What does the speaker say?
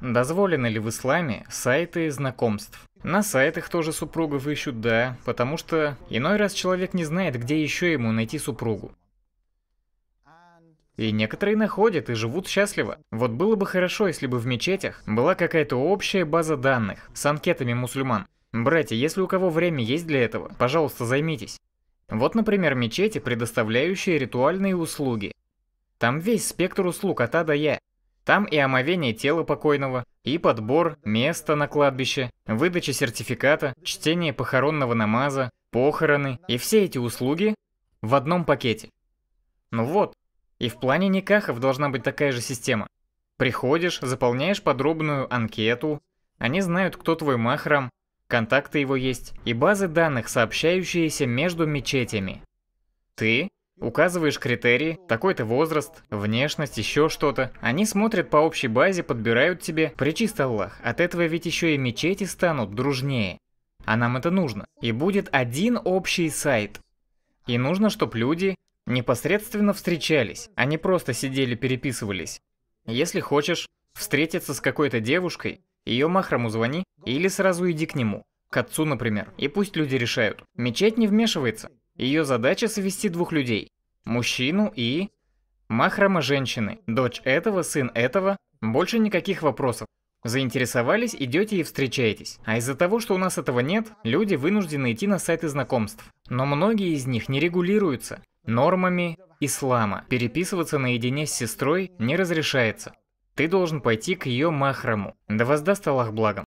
Дозволены ли в исламе сайты знакомств? На сайтах тоже супругов ищут, да, потому что иной раз человек не знает, где еще ему найти супругу. И некоторые находят и живут счастливо. Вот было бы хорошо, если бы в мечетях была какая-то общая база данных с анкетами мусульман. Братья, если у кого время есть для этого, пожалуйста, займитесь. Вот, например, мечети, предоставляющие ритуальные услуги. Там весь спектр услуг от А до Я. Там и омовение тела покойного, и подбор места на кладбище, выдача сертификата, чтение похоронного намаза, похороны и все эти услуги в одном пакете. Ну вот, и в плане никахов должна быть такая же система. Приходишь, заполняешь подробную анкету, они знают, кто твой махрам, контакты его есть и базы данных, сообщающиеся между мечетями. Ты Указываешь критерии, такой-то возраст, внешность, еще что-то. Они смотрят по общей базе, подбирают тебе. Причист Аллах, от этого ведь еще и мечети станут дружнее. А нам это нужно. И будет один общий сайт. И нужно, чтобы люди непосредственно встречались, а не просто сидели переписывались. Если хочешь встретиться с какой-то девушкой, ее махраму звони или сразу иди к нему, к отцу, например, и пусть люди решают. Мечеть не вмешивается, ее задача совести двух людей. Мужчину и... Махрама женщины, дочь этого, сын этого. Больше никаких вопросов. Заинтересовались, идете и встречаетесь. А из-за того, что у нас этого нет, люди вынуждены идти на сайты знакомств. Но многие из них не регулируются нормами ислама. Переписываться наедине с сестрой не разрешается. Ты должен пойти к ее махраму. Да воздаст Аллах благом.